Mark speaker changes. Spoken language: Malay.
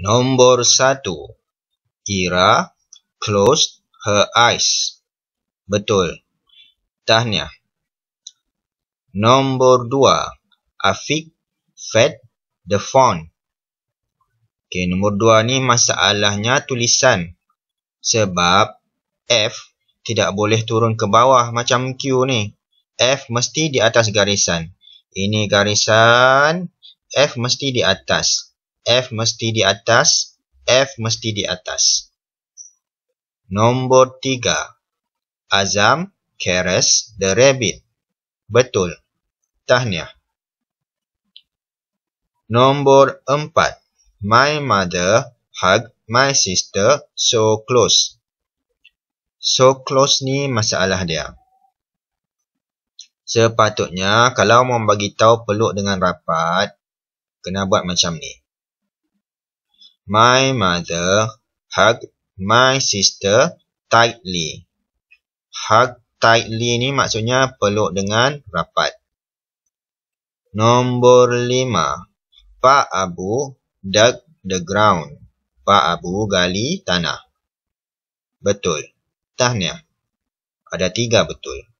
Speaker 1: Nombor satu, Ira closed her eyes. Betul. Tahniah. Nombor dua, Afik fed the phone. Okay, nomor dua ni masalahnya tulisan. Sebab F tidak boleh turun ke bawah macam Q ni. F mesti di atas garisan. Ini garisan, F mesti di atas. F mesti di atas. F mesti di atas. Nombor tiga. Azam keres the rabbit. Betul. Tahniah. Nombor empat. My mother hug my sister so close. So close ni masalah dia. Sepatutnya kalau mau bagi tahu peluk dengan rapat, kena buat macam ni my mother hug my sister tightly. Hug tightly ni maksudnya peluk dengan rapat. Nombor lima. Pak Abu dug the ground. Pak Abu gali tanah. Betul. Tahniah. Ada tiga betul.